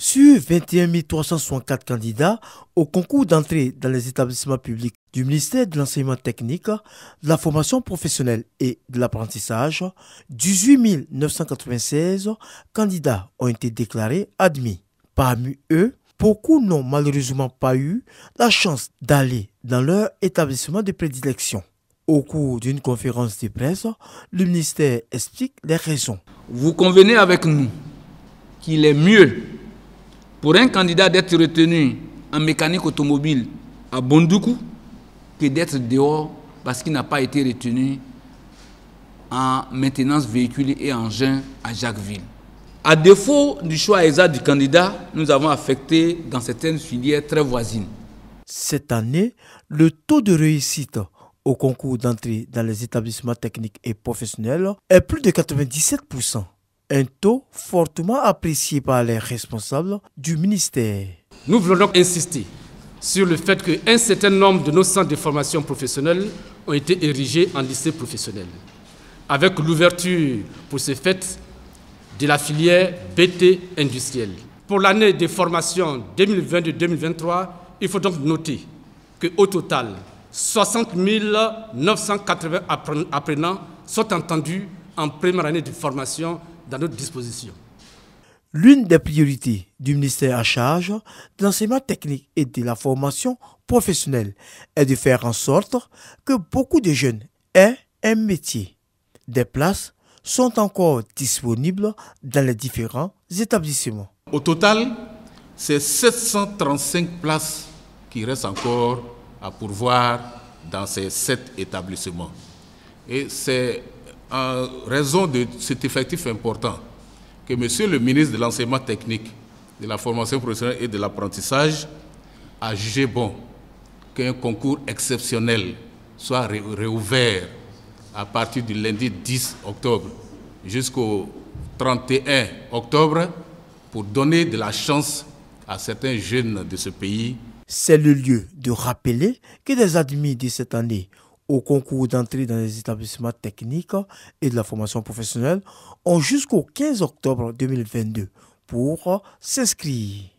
Sur 21 364 candidats au concours d'entrée dans les établissements publics du ministère de l'Enseignement technique, de la formation professionnelle et de l'apprentissage, 18 996 candidats ont été déclarés admis. Parmi eux, beaucoup n'ont malheureusement pas eu la chance d'aller dans leur établissement de prédilection. Au cours d'une conférence de presse, le ministère explique les raisons. Vous convenez avec nous qu'il est mieux pour un candidat d'être retenu en mécanique automobile à Bondoukou que d'être dehors parce qu'il n'a pas été retenu en maintenance véhicule et engin à Jacquesville. À défaut du choix exact du candidat, nous avons affecté dans certaines filières très voisines. Cette année, le taux de réussite au concours d'entrée dans les établissements techniques et professionnels est plus de 97 un taux fortement apprécié par les responsables du ministère. Nous voulons donc insister sur le fait qu'un certain nombre de nos centres de formation professionnelle ont été érigés en lycée professionnel, avec l'ouverture pour ce fait de la filière BT industrielle. Pour l'année de formation 2022-2023, il faut donc noter qu'au total, 60 980 apprenants sont entendus en première année de formation notre disposition. L'une des priorités du ministère à charge de l'enseignement technique et de la formation professionnelle est de faire en sorte que beaucoup de jeunes aient un métier. Des places sont encore disponibles dans les différents établissements. Au total, c'est 735 places qui restent encore à pourvoir dans ces sept établissements. Et c'est en raison de cet effectif important, que Monsieur le ministre de l'Enseignement technique, de la formation professionnelle et de l'apprentissage a jugé bon qu'un concours exceptionnel soit réouvert à partir du lundi 10 octobre jusqu'au 31 octobre pour donner de la chance à certains jeunes de ce pays. C'est le lieu de rappeler que des admis de cette année au concours d'entrée dans les établissements techniques et de la formation professionnelle ont jusqu'au 15 octobre 2022 pour s'inscrire.